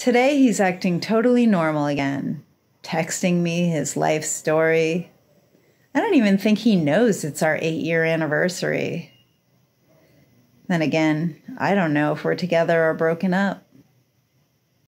Today he's acting totally normal again, texting me his life story. I don't even think he knows it's our eight year anniversary. Then again, I don't know if we're together or broken up.